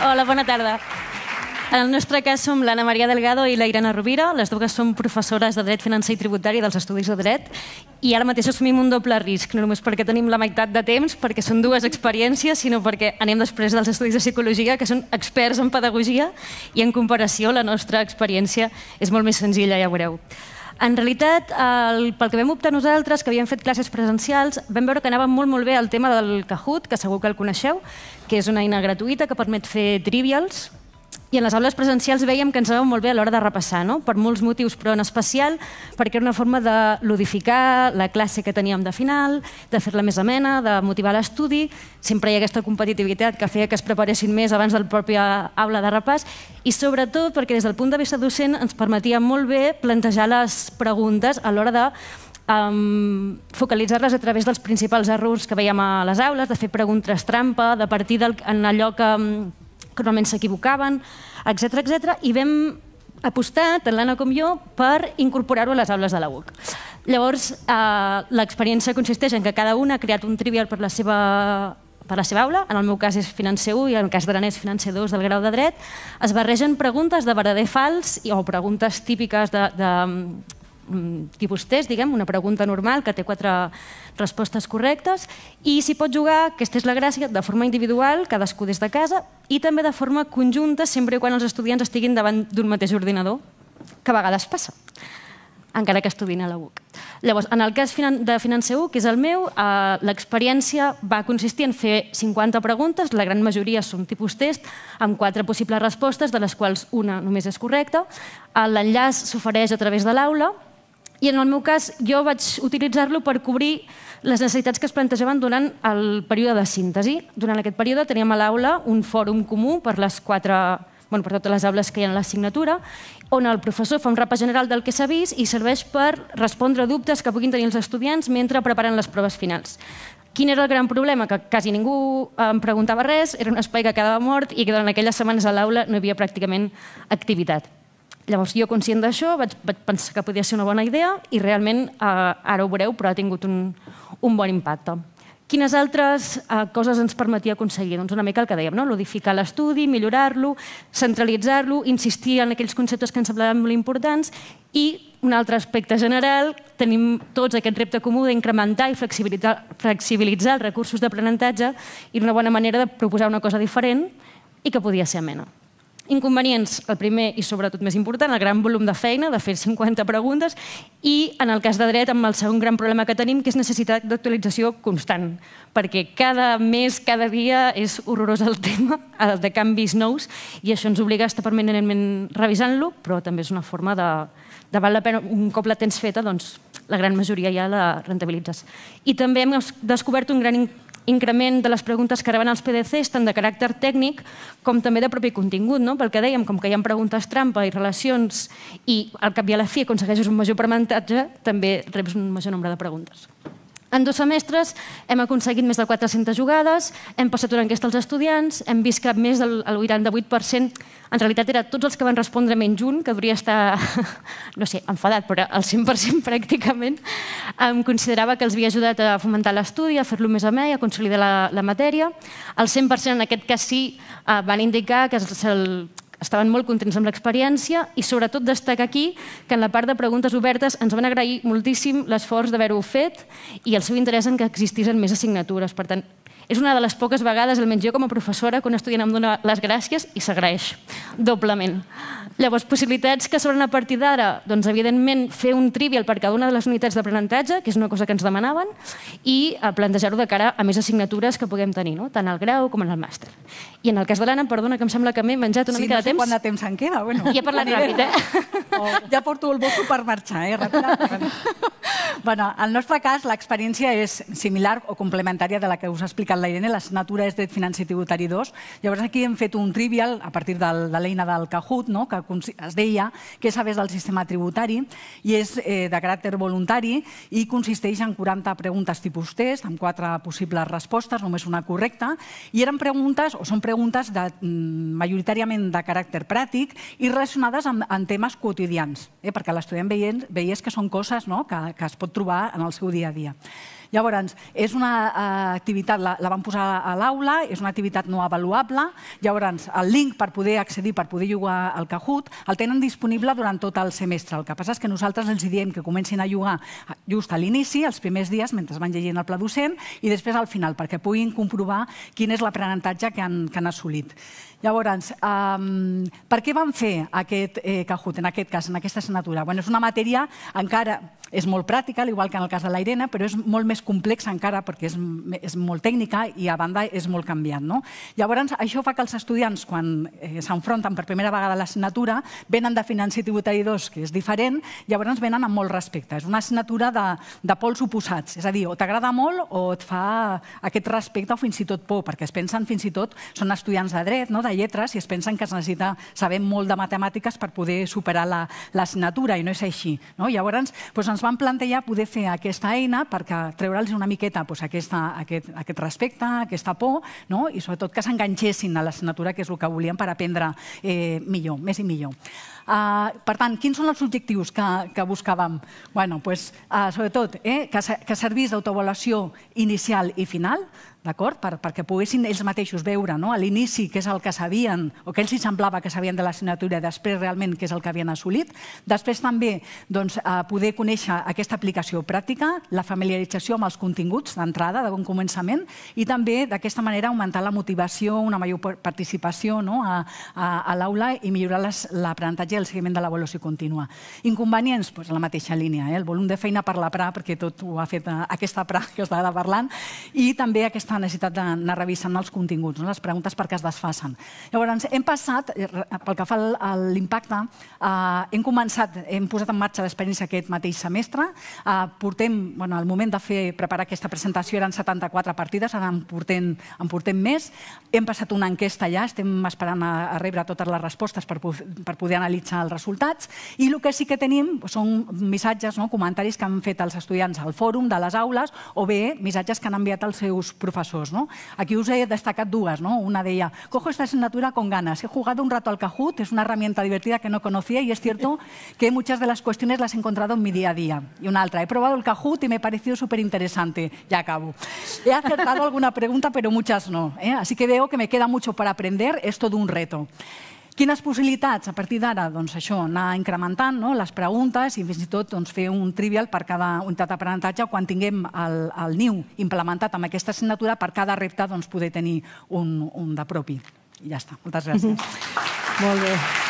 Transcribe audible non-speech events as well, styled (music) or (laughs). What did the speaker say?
Hola, bona tarda. En el nostre cas som l'Anna Maria Delgado i la Irene Rovira, les dues som professores de Dret Financer i Tributari dels Estudis de Dret i ara mateix assumim un doble risc, no només perquè tenim la meitat de temps, perquè són dues experiències, sinó perquè anem després dels estudis de Psicologia, que són experts en pedagogia i en comparació la nostra experiència és molt més senzilla, ja ho veureu. En realitat, el, pel que vam optar nosaltres, que havíem fet classes presencials, vam veure que anava molt, molt bé el tema del Kahoot, que segur que el coneixeu, que és una eina gratuïta que permet fer trivials, i en les aules presencials veiem que ens anava molt bé a l'hora de repassar, no? per molts motius, però en especial perquè era una forma de ludificar la classe que teníem de final, de fer-la més amena, de motivar l'estudi. Sempre hi ha aquesta competitivitat que feia que es preparessin més abans de la pròpia eh, aula de repàs i sobretot perquè des del punt de vista docent ens permetia molt bé plantejar les preguntes a l'hora de um, focalitzar-les a través dels principals errors que veiem a les aules, de fer preguntes trampa, de partir del, en allò que que normalment s'equivocaven, etc etc. i vam apostar, tant l'Anna com jo, per incorporar-ho a les aules de la UOC. Llavors, eh, l'experiència consisteix en que cada una ha creat un trivial per la seva per la seva aula, en el meu cas és financer 1 i en el cas de financer 2 del grau de dret, es barregen preguntes de verdader fals o preguntes típiques de, de, Mm, tipus test, diguem, una pregunta normal que té quatre respostes correctes i s'hi pot jugar, aquesta és la gràcia, de forma individual, cadascú des de casa i també de forma conjunta sempre i quan els estudiants estiguin davant d'un mateix ordinador, que a vegades passa encara que estudiïn a la UC. Llavors, en el cas de Financer U, que és el meu, eh, l'experiència va consistir en fer 50 preguntes, la gran majoria són tipus test, amb quatre possibles respostes, de les quals una només és correcta. L'enllaç s'ofereix a través de l'aula, i en el meu cas jo vaig utilitzar-lo per cobrir les necessitats que es plantejaven durant el període de síntesi. Durant aquest període teníem a l'aula un fòrum comú per les quatre bueno, per totes les aules que hi ha a l'assignatura, on el professor fa un repàs general del que s'ha vist i serveix per respondre dubtes que puguin tenir els estudiants mentre preparen les proves finals. Quin era el gran problema? Que quasi ningú em preguntava res, era un espai que quedava mort i que durant aquelles setmanes a l'aula no hi havia pràcticament activitat. Llavors, jo conscient d'això, vaig, vaig pensar que podia ser una bona idea i realment, eh, ara ho veureu, però ha tingut un, un bon impacte. Quines altres eh, coses ens permetia aconseguir? Doncs una mica el que dèiem, no? modificar l'estudi, millorar-lo, centralitzar-lo, insistir en aquells conceptes que ens semblaven molt importants i un altre aspecte general, tenim tots aquest repte comú d'incrementar i flexibilitzar, flexibilitzar els recursos d'aprenentatge i una bona manera de proposar una cosa diferent i que podia ser amena. Inconvenients, el primer i sobretot més important, el gran volum de feina, de fer 50 preguntes, i en el cas de dret, amb el segon gran problema que tenim, que és necessitat d'actualització constant, perquè cada mes, cada dia és horrorós el (laughs) tema el de canvis nous, i això ens obliga a estar permanentment revisant-lo, però també és una forma de, de val la pena, un cop la tens feta, doncs la gran majoria ja la rentabilitzes. I també hem descobert un gran increment de les preguntes que reben els PDCs, tant de caràcter tècnic com també de propi contingut, no? pel que dèiem, com que hi ha preguntes trampa i relacions i al cap i a la fi aconsegueixes un major permentatge, també reps un major nombre de preguntes. En dos semestres hem aconseguit més de 400 jugades, hem passat una enquesta als estudiants, hem vist que més del 88%, en realitat era tots els que van respondre menys un, que hauria estar, (laughs) no sé, enfadat, però el 100% pràcticament, em considerava que els havia ajudat a fomentar l'estudi, a fer-lo més amè, a consolidar la, la matèria. El 100% en aquest cas sí eh, van indicar que el, estaven molt contents amb l'experiència i sobretot destacar aquí que en la part de preguntes obertes ens van agrair moltíssim l'esforç d'haver-ho fet i el seu interès en que existissin més assignatures. Per tant, és una de les poques vegades, almenys jo com a professora, que un estudiant em dona les gràcies i s'agraeix, doblement. Llavors, possibilitats que s'obren a partir d'ara, doncs, evidentment, fer un trivial per cada una de les unitats d'aprenentatge, que és una cosa que ens demanaven, i eh, plantejar-ho de cara a més assignatures que puguem tenir, no? tant al grau com en el màster. I en el cas de l'Anna, perdona, que em sembla que m'he menjat una sí, mica no sé de temps. Sí, no sé quant de temps em queda. Bueno, ja he parlat ràpid, eh? (laughs) Oh, ja porto el boco per marxar, eh? Ràpidament. (laughs) bueno, al nostre cas, l'experiència és similar o complementària de la que us ha explicat explicat la Irene, la signatura és Dret Financer i Tributari 2. Llavors aquí hem fet un trivial a partir de l'eina del Cajut, no? que es deia que és a del sistema tributari i és eh, de caràcter voluntari i consisteix en 40 preguntes tipus test, amb quatre possibles respostes, només una correcta, i eren preguntes, o són preguntes de, mm, majoritàriament de caràcter pràctic i relacionades amb, amb temes quotidians, eh? perquè l'estudiant veies, veies que són coses no? que, que es pot trobar en el seu dia a dia. Llavors, és una eh, activitat, la, la vam posar a l'aula, és una activitat no avaluable, llavors el link per poder accedir, per poder jugar al Kahoot, el tenen disponible durant tot el semestre. El que passa és que nosaltres els diem que comencin a jugar eh, just a l'inici, els primers dies, mentre van llegint el pla docent, i després al final, perquè puguin comprovar quin és l'aprenentatge que, han, que han assolit. Llavors, um, per què vam fer aquest eh, Kahoot, en aquest cas, en aquesta assignatura? Bueno, és una matèria encara és molt pràctica, igual que en el cas de la Irene, però és molt més més complex encara perquè és, és molt tècnica i a banda és molt canviant. No? Llavors, això fa que els estudiants, quan eh, s'enfronten per primera vegada a l'assignatura, venen de Financer i Tributari 2, que és diferent, llavors venen amb molt respecte. És una assignatura de, de pols oposats, és a dir, o t'agrada molt o et fa aquest respecte o fins i tot por, perquè es pensen fins i tot, són estudiants de dret, no? de lletres, i es pensen que es necessita saber molt de matemàtiques per poder superar l'assignatura, la, i no és així. No? Llavors, doncs ens van plantejar poder fer aquesta eina perquè treure'ls una miqueta doncs, aquesta, aquest, aquest respecte, aquesta por, no? i sobretot que s'enganxessin a l'assignatura, que és el que volíem per aprendre eh, millor, més i millor. Uh, per tant, quins són els objectius que, que buscàvem? bueno, pues, uh, sobretot, eh, que, que servís d'autoavaluació inicial i final, d'acord? Per, perquè poguessin ells mateixos veure no? a l'inici què és el que sabien o què els semblava que sabien de l'assignatura i després realment què és el que havien assolit. Després també doncs, ah, poder conèixer aquesta aplicació pràctica, la familiarització amb els continguts d'entrada, de bon començament, i també d'aquesta manera augmentar la motivació, una major participació no? a, a, a l'aula i millorar l'aprenentatge el seguiment de l'avaluació contínua. Inconvenients, doncs, la mateixa línia, eh? el volum de feina per la PRA, perquè tot ho ha fet eh, aquesta PRA que us estava parlant, i també aquesta necessitat d'anar revisant els continguts, no? les preguntes perquè es desfacen. Llavors, hem passat, eh, pel que fa a l'impacte, eh, hem començat, hem posat en marxa l'experiència aquest mateix semestre, eh, portem, bueno, al moment de fer preparar aquesta presentació eren 74 partides, ara en portem, en portem més. Hem passat una enquesta ja, estem esperant a, a rebre totes les respostes per, per poder analitzar al els resultats. I que sí que tenim son missatges, no, comentaris que han fet els estudiants al fòrum de les aules o bé missatges que han enviat els seus professors. Aquí us he destacat dues. No? Una deia, cojo esta asignatura con ganas. He jugado un rato al Kahoot, es una herramienta divertida que no conocía y es cierto que muchas de las cuestiones las he encontrado en mi día a día. Y una otra, he probado el Kahoot y me ha parecido súper interesante. Ya acabo. He acertado alguna pregunta, pero muchas no. ¿eh? Así que veo que me queda mucho para aprender. Es todo un reto. Quines possibilitats a partir d'ara? Doncs això, anar incrementant no? les preguntes i fins i tot doncs, fer un trivial per cada unitat d'aprenentatge quan tinguem el, el niu implementat amb aquesta assignatura per cada repte doncs, poder tenir un, un de propi. I ja està. Moltes gràcies. Mm -hmm. Molt bé.